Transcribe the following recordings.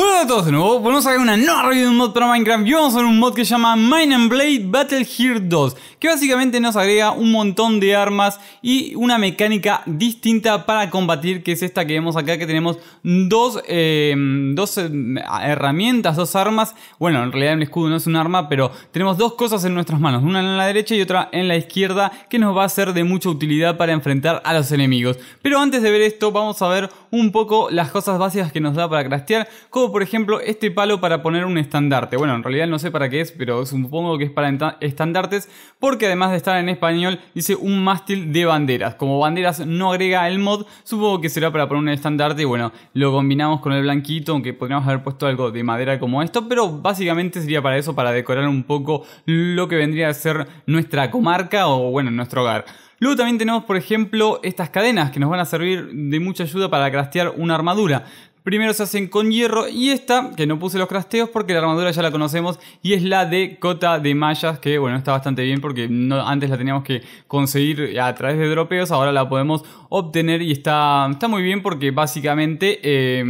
Woo! a todos de nuevo, vamos a ver una nueva review de un mod para Minecraft y vamos a ver un mod que se llama Mine and Blade Battle Here 2 que básicamente nos agrega un montón de armas y una mecánica distinta para combatir que es esta que vemos acá que tenemos dos, eh, dos eh, herramientas, dos armas bueno, en realidad el escudo no es un arma pero tenemos dos cosas en nuestras manos una en la derecha y otra en la izquierda que nos va a ser de mucha utilidad para enfrentar a los enemigos pero antes de ver esto vamos a ver un poco las cosas básicas que nos da para craftear como por ejemplo ejemplo, este palo para poner un estandarte. Bueno, en realidad no sé para qué es, pero supongo que es para estandartes, porque además de estar en español, dice un mástil de banderas. Como banderas no agrega el mod, supongo que será para poner un estandarte y bueno, lo combinamos con el blanquito, aunque podríamos haber puesto algo de madera como esto, pero básicamente sería para eso, para decorar un poco lo que vendría a ser nuestra comarca o bueno, nuestro hogar. Luego también tenemos, por ejemplo, estas cadenas que nos van a servir de mucha ayuda para craftear una armadura. Primero se hacen con hierro y esta, que no puse los crasteos porque la armadura ya la conocemos y es la de cota de mallas, que bueno, está bastante bien porque antes la teníamos que conseguir a través de dropeos, ahora la podemos obtener y está, está muy bien porque básicamente eh,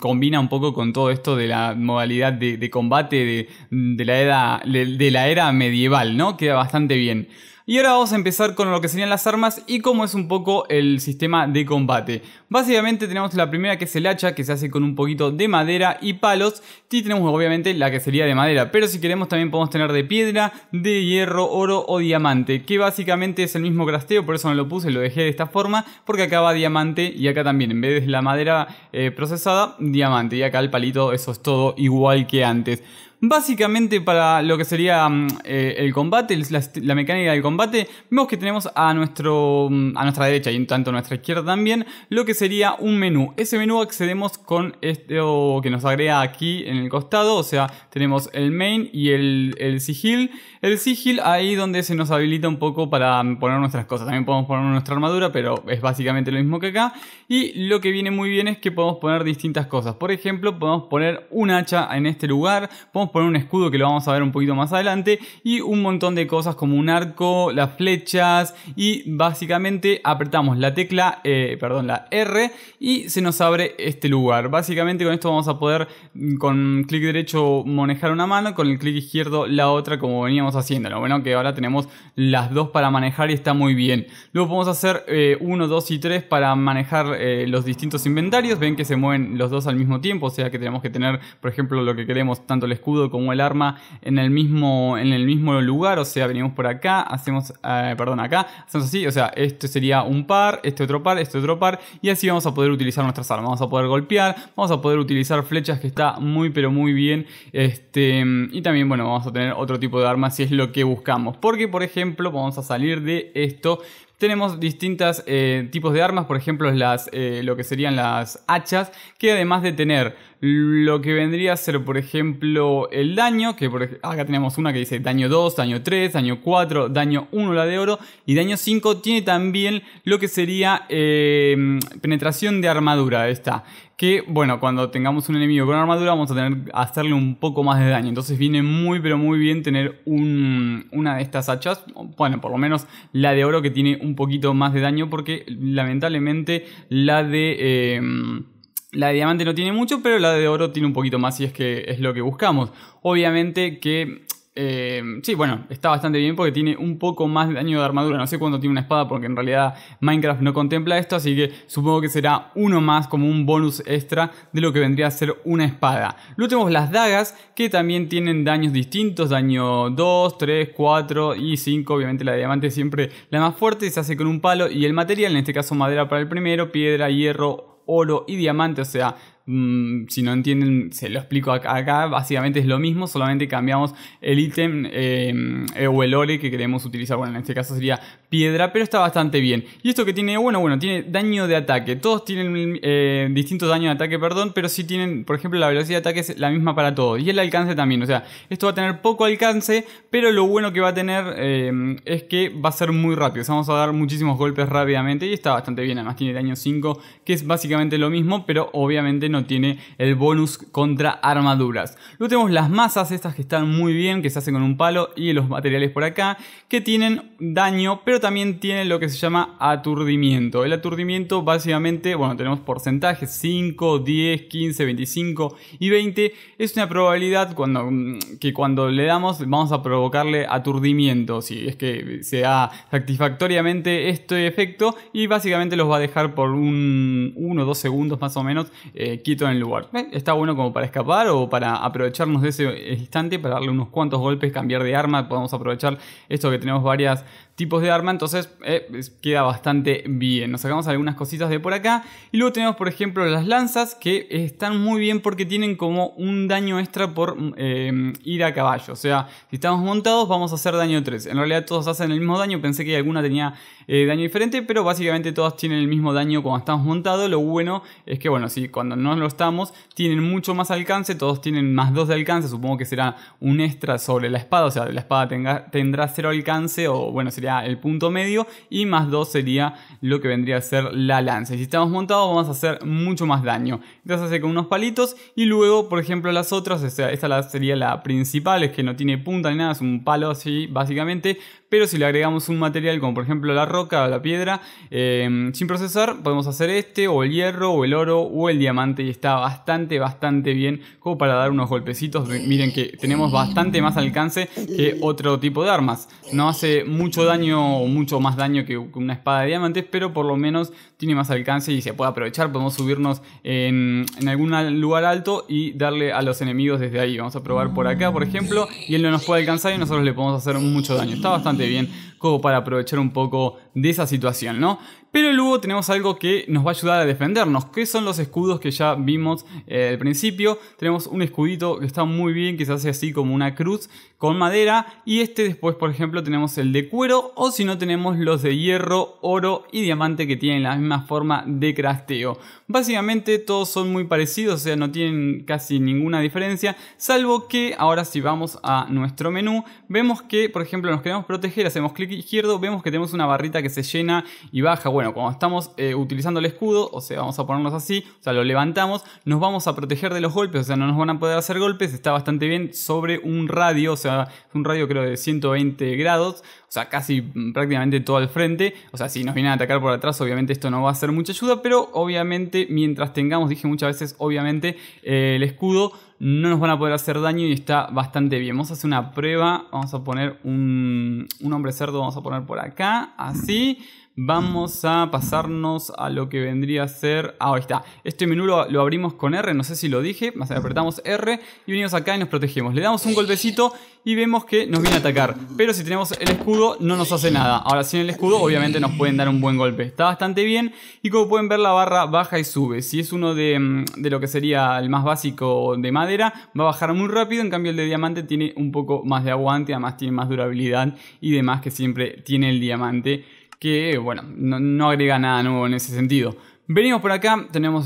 combina un poco con todo esto de la modalidad de, combate de la era medieval, ¿no? Queda bastante bien. Y ahora vamos a empezar con lo que serían las armas y cómo es un poco el sistema de combate. Básicamente tenemos la primera que es el hacha, que se hace con un poquito de madera y palos. Y tenemos obviamente la que sería de madera, pero si queremos también podemos tener de piedra, de hierro, oro o diamante, que básicamente es el mismo crasteo, por eso no lo puse, lo dejé de esta forma, porque acá va diamante y acá también, en vez de la madera eh, procesada, diamante. Y acá el palito, eso es todo igual que antes. Básicamente para lo que sería mm, eh, el combate, la, mecánica del combate, vemos que tenemos a, nuestro, mm, a nuestra derecha y en tanto a nuestra izquierda también lo que sería un menú. Ese menú accedemos con esto que nos agrega aquí en el costado, o sea, tenemos el main y el, el sigil. El sigil ahí donde se nos habilita un poco para poner nuestras cosas. También podemos poner nuestra armadura, pero es básicamente lo mismo que acá. Y lo que viene muy bien es que podemos poner distintas cosas. Por ejemplo, podemos poner un hacha en este lugar, podemos poner un escudo que lo vamos a ver un poquito más adelante y un montón de cosas como un arco, las flechas y básicamente apretamos la tecla, eh, perdón, la R y se nos abre este lugar. Básicamente con esto vamos a poder mm, con clic derecho manejar una mano, con el clic izquierdo la otra como veníamos haciéndolo. Bueno, que ahora tenemos las dos para manejar y está muy bien. Luego podemos hacer 1, eh, 2 y 3 para manejar eh, los distintos inventarios, ven que se mueven los dos al mismo tiempo, o sea que tenemos que tener, por ejemplo, lo que queremos, tanto el escudo como el arma en el mismo, en el mismo lugar, o sea, venimos por acá, hacemos, eh, perdón, acá, hacemos así, o sea, este sería un par, este otro par, este otro par, y así vamos a poder utilizar nuestras armas, vamos a poder golpear, vamos a poder utilizar flechas que está muy pero muy bien, este, y también, bueno, vamos a tener otro tipo de armas si es lo que buscamos, porque, por ejemplo, vamos a salir de esto tenemos distintos eh, tipos de armas, por ejemplo, las, eh, lo que serían las hachas, que además de tener lo que vendría a ser, por ejemplo, el daño, que acá tenemos una que dice daño 2, daño 3, daño 4, daño 1, la de oro, y daño 5 tiene también lo que sería eh, penetración de armadura, está que, bueno, cuando tengamos un enemigo con armadura vamos a tener hacerle un poco más de daño. Entonces viene muy, pero muy bien tener una de estas hachas, bueno, por lo menos la de oro que tiene un poquito más de daño porque lamentablemente la de... Em, la de diamante no tiene mucho, pero la de oro tiene un poquito más y es que es lo que buscamos. Obviamente que eh, sí, bueno, está bastante bien porque tiene un poco más de daño de armadura. No sé cuánto tiene una espada porque en realidad Minecraft no contempla esto, así que supongo que será uno más como un bonus extra de lo que vendría a ser una espada. Luego tenemos las dagas que también tienen daños distintos, daño 2, 3, 4 y 5. Obviamente la de diamante es siempre la más fuerte, se hace con un palo y el material, en este caso madera para el primero, piedra, hierro, oro y diamante, o sea, Mm, si no entienden, se lo explico acá, Básicamente es lo mismo, solamente cambiamos el ítem em, o el que queremos utilizar. Bueno, en este caso sería piedra, pero está bastante bien. ¿Y esto que tiene? Bueno, bueno, tiene daño de ataque. Todos tienen eh, distintos daños de ataque, perdón, pero si tienen, por ejemplo, la velocidad de ataque es la misma para todos. Y el alcance también, o sea, esto va a tener poco alcance, pero lo bueno que va a tener eh, es que va a ser muy rápido. vamos a dar muchísimos golpes rápidamente y está bastante bien. Además tiene daño 5, que es básicamente lo mismo, pero obviamente no tiene el bonus contra armaduras. Luego tenemos las masas, estas que están muy bien, que se hacen con un palo y los materiales por acá, que tienen daño, pero también tiene lo que se llama aturdimiento. El aturdimiento básicamente, bueno, tenemos porcentajes 5, 10, 15, 25 y 20. Es una probabilidad cuando, mm, que cuando le damos vamos a provocarle aturdimiento, si es que se da satisfactoriamente este efecto y básicamente los va a dejar por un 1 o 2 segundos más o menos eh, quieto en el lugar. Eh, está bueno como para escapar o para aprovecharnos de ese instante, para darle unos cuantos golpes, cambiar de arma, podemos aprovechar esto que tenemos varios tipos de armas entonces eh, queda bastante bien. Nos sacamos algunas cositas de por acá. Y luego tenemos, por ejemplo, las lanzas, que están muy bien porque tienen como un daño extra por eh, ir a caballo. O sea, si estamos montados, vamos a hacer daño 3. En realidad todos hacen el mismo daño. Pensé que alguna tenía eh, daño diferente, pero básicamente todas tienen el mismo daño cuando estamos montados. Lo bueno es que, bueno, si cuando no lo estamos, tienen mucho más alcance. Todos tienen más 2 de alcance. Supongo que será un extra sobre la espada. O sea, la espada tendrá cero alcance o, bueno, sería el punto medio y más 2 sería lo que vendría a ser la lanza. si estamos montados vamos a hacer mucho más daño. Entonces hace con unos palitos y luego, por ejemplo, las otras, esta sería la principal, es que no tiene punta ni nada, es un palo así básicamente, pero si le agregamos un material como por ejemplo la roca o la piedra, em, sin procesar podemos hacer este o el hierro o el oro o el diamante y está bastante, bastante bien como para dar unos golpecitos. Miren que tenemos bastante más alcance que otro tipo de armas. No hace mucho daño mucho más daño que una espada de diamantes, pero por lo menos tiene más alcance y se puede aprovechar. Podemos subirnos en, algún lugar alto y darle a los enemigos desde ahí. Vamos a probar por acá, por ejemplo, y él no nos puede alcanzar y nosotros le podemos hacer mucho daño. Está bastante bien como para aprovechar un poco de esa situación, ¿no? Pero luego tenemos algo que nos va a ayudar a defendernos, que son los escudos que ya vimos eh, al principio. Tenemos un escudito que está muy bien, que se hace así como una cruz con madera. Y este después, por ejemplo, tenemos el de cuero o si no tenemos los de hierro, oro y diamante que tienen la misma forma de crasteo. Básicamente todos son muy parecidos, o sea, no tienen casi ninguna diferencia, salvo que ahora si vamos a nuestro menú, vemos que, por ejemplo, nos queremos proteger, hacemos clic izquierdo, vemos que tenemos una barrita que se llena y baja bueno, cuando estamos eh, utilizando el escudo, o sea, vamos a ponernos así, o sea, lo levantamos, nos vamos a proteger de los golpes, o sea, no nos van a poder hacer golpes, está bastante bien sobre un radio, o sea, un radio creo de 120 grados, o sea, casi mm, prácticamente todo al frente, o sea, si nos vienen a atacar por atrás, obviamente esto no va a ser mucha ayuda, pero obviamente mientras tengamos, dije muchas veces, obviamente eh, el escudo no nos van a poder hacer daño y está bastante bien. Vamos a hacer una prueba, vamos a poner un, un hombre cerdo, vamos a poner por acá, así. Vamos a pasarnos a lo que vendría a ser. Ah, ahí está. Este menú lo, abrimos con R, no sé si lo dije. Más apretamos R y venimos acá y nos protegemos. Le damos un golpecito y vemos que nos viene a atacar. Pero si tenemos el escudo, no nos hace nada. Ahora, sin el escudo, obviamente nos pueden dar un buen golpe. Está bastante bien. Y como pueden ver, la barra baja y sube. Si es uno de, mm, de lo que sería el más básico de madera, va a bajar muy rápido. En cambio, el de diamante tiene un poco más de aguante, además tiene más durabilidad y demás que siempre tiene el diamante que, bueno, no, agrega nada nuevo en ese sentido. Venimos por acá, tenemos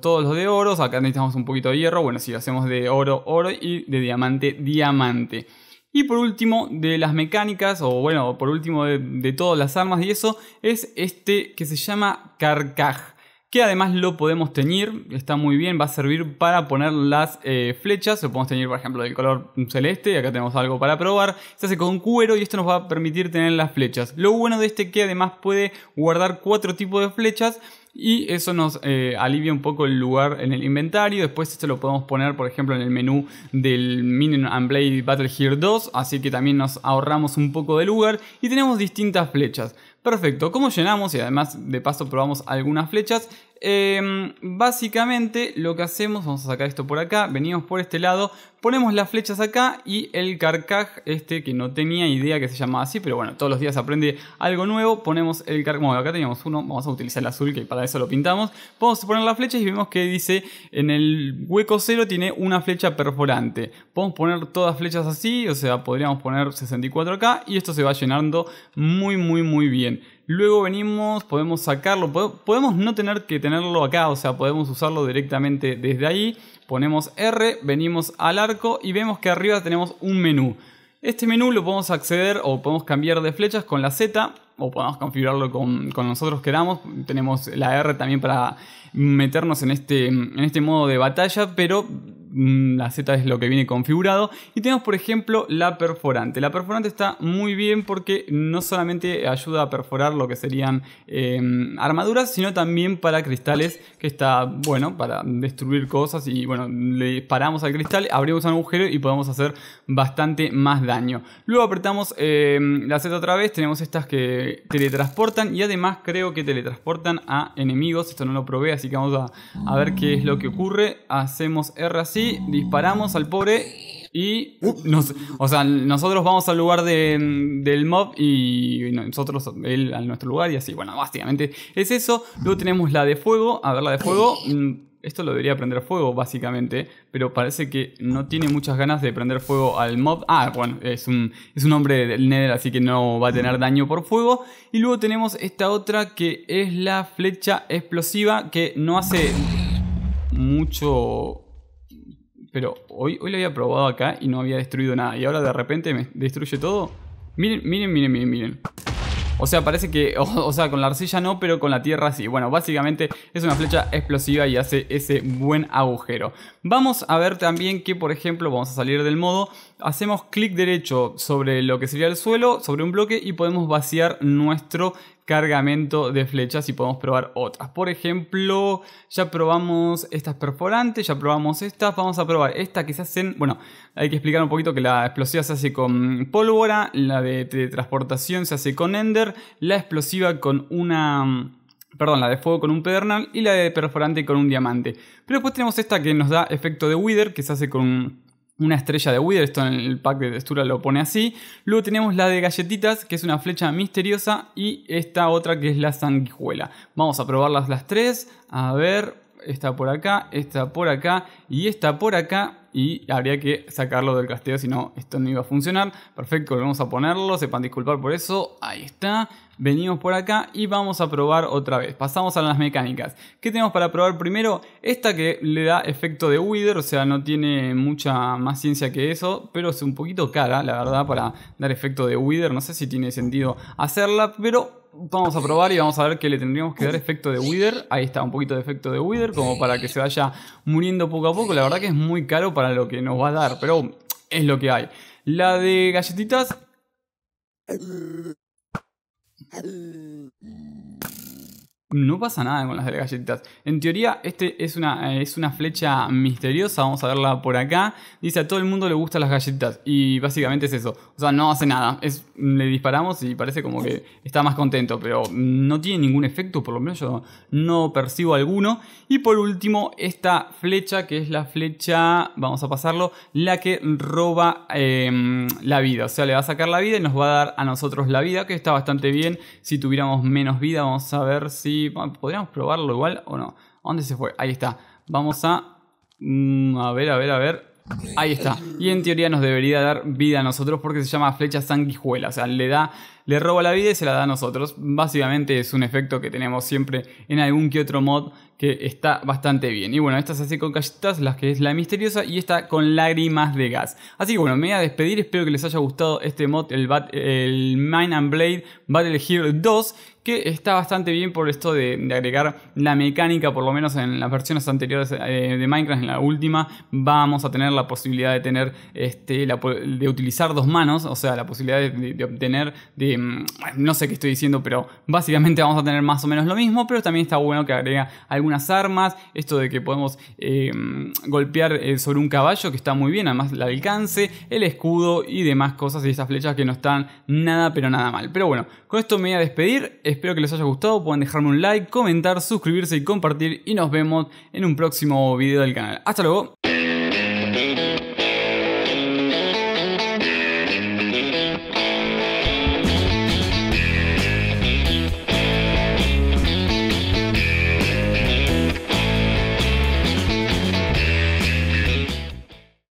todos los de oro, acá necesitamos un poquito de hierro, bueno, si lo hacemos de oro, oro y de diamante, diamante. Y por último, de las mecánicas, o bueno, por último de, de todas las armas y eso, es este que se llama carcaj que además lo podemos teñir, está muy bien, va a servir para poner las eh, flechas, lo podemos teñir por ejemplo del color celeste, acá tenemos algo para probar, se hace con cuero y esto nos va a permitir tener las flechas. Lo bueno de este que además puede guardar cuatro tipos de flechas, y eso nos eh, alivia un poco el lugar en el inventario. Después esto lo podemos poner, por ejemplo, en el menú del Minion and Blade Battle Gear 2, así que también nos ahorramos un poco de lugar y tenemos distintas flechas. Perfecto, como llenamos? Y además de paso probamos algunas flechas. Em, básicamente lo que hacemos, vamos a sacar esto por acá, venimos por este lado, ponemos las flechas acá y el carcaj, este que no tenía idea que se llamaba así, pero bueno, todos los días aprende algo nuevo, ponemos el carcaj, acá teníamos uno, vamos a utilizar el azul que para eso lo pintamos, vamos a poner las flechas y vemos que dice en el hueco cero tiene una flecha perforante, podemos poner todas flechas así, o sea, podríamos poner 64 acá y esto se va llenando muy, muy, muy bien. Luego venimos, podemos sacarlo, podemos no tener que tenerlo acá, o sea, podemos usarlo directamente desde ahí. Ponemos R, venimos al arco y vemos que arriba tenemos un menú. Este menú lo podemos acceder o podemos cambiar de flechas con la Z o podemos configurarlo con, con, nosotros queramos. Tenemos la R también para meternos en este, en este modo de batalla, pero mm, la Z es lo que viene configurado. Y tenemos, por ejemplo, la perforante. La perforante está muy bien porque no solamente ayuda a perforar lo que serían em, armaduras, sino también para cristales, que está bueno para destruir cosas. Y bueno, le disparamos al cristal, abrimos un agujero y podemos hacer bastante más daño. Luego apretamos em, la Z otra vez, tenemos estas que teletransportan y además creo que teletransportan a enemigos. Esto no lo probé, así que vamos a, ver qué es lo que ocurre. Hacemos R así, disparamos al pobre y nos, o sea, nosotros vamos al lugar del mob y nosotros él a nuestro lugar y así. Bueno, básicamente es eso. Luego tenemos la de fuego. A ver, la de fuego. Mm, esto lo debería prender fuego básicamente, pero parece que no tiene muchas ganas de prender fuego al mob. Ah, bueno, es un, es un hombre del Nether, así que no va a tener daño por fuego. Y luego tenemos esta otra que es la flecha explosiva, que no hace mucho... Pero hoy, hoy lo había probado acá y no había destruido nada. Y ahora de repente me destruye todo. Miren, miren, miren, miren, miren. O sea, parece que, o, sea, con la arcilla no, pero con la tierra sí. Bueno, básicamente es una flecha explosiva y hace ese buen agujero. Vamos a ver también que, por ejemplo, vamos a salir del modo, hacemos clic derecho sobre lo que sería el suelo, sobre un bloque y podemos vaciar nuestro cargamento de flechas y podemos probar otras. Por ejemplo, ya probamos estas perforantes, ya probamos estas, vamos a probar esta que se hacen, bueno, hay que explicar un poquito que la explosiva se hace con pólvora, la de transportación se hace con ender, la explosiva con una... Perdón, la de fuego con un pedernal y la de perforante con un diamante. Pero después tenemos esta que nos da efecto de wither, que se hace con una estrella de Wither, esto en el pack de textura lo pone así. Luego tenemos la de galletitas, que es una flecha misteriosa, y esta otra que es la sanguijuela. Vamos a probarlas las tres, a ver, esta por acá, esta por acá y esta por acá y habría que sacarlo del castillo, si no, esto no iba a funcionar. Perfecto, volvemos a ponerlo, sepan disculpar por eso, ahí está. Venimos por acá y vamos a probar otra vez. Pasamos a las mecánicas. ¿Qué tenemos para probar primero? Esta que le da efecto de Wither, o sea, no tiene mucha más ciencia que eso, pero es un poquito cara, la verdad, para dar efecto de Wither. No sé si tiene sentido hacerla, pero vamos a probar y vamos a ver que le tendríamos que dar efecto de Wither. Ahí está, un poquito de efecto de Wither, como para que se vaya muriendo poco a poco. La verdad que es muy caro lo que nos va a dar, pero es lo que hay. La de galletitas mm no pasa nada con las de galletitas. En teoría, este es una, es una flecha misteriosa, vamos a verla por acá. Dice a todo el mundo le gustan las galletitas y básicamente es eso. O sea, no hace nada, es, le disparamos y parece como que está más contento, pero no tiene ningún efecto, por lo menos yo no percibo alguno. Y por último, esta flecha, que es la flecha, vamos a pasarlo, la que roba em, la vida. O sea, le va a sacar la vida y nos va a dar a nosotros la vida, que está bastante bien. Si tuviéramos menos vida, vamos a ver si podríamos probarlo igual o no. dónde se fue? Ahí está. Vamos a... Mm, a ver, a ver, a ver. Ahí está. Y en teoría nos debería dar vida a nosotros porque se llama flecha sanguijuela. O sea, le da le roba la vida y se la da a nosotros. Básicamente es un efecto que tenemos siempre en algún que otro mod que está bastante bien. Y bueno, esta así con callitas, las que es la misteriosa, y esta con lágrimas de gas. Así que bueno, me voy a despedir, espero que les haya gustado este mod, el, el Mine and Blade Battle Hero 2, que está bastante bien por esto de, agregar la mecánica, por lo menos en las versiones anteriores eh, de, Minecraft, en la última, vamos a tener la posibilidad de tener, este, de utilizar dos manos, o sea, la posibilidad de obtener de Mm, no sé qué estoy diciendo, pero básicamente vamos a tener más o menos lo mismo, pero también está bueno que agrega algunas armas, esto de que podemos eh, mm, golpear eh, sobre un caballo, que está muy bien, además el alcance, el escudo y demás cosas y estas flechas que no están nada, pero nada mal. Pero bueno, con esto me voy a despedir, espero que les haya gustado, pueden dejarme un like, comentar, suscribirse y compartir y nos vemos en un próximo video del canal. Hasta luego.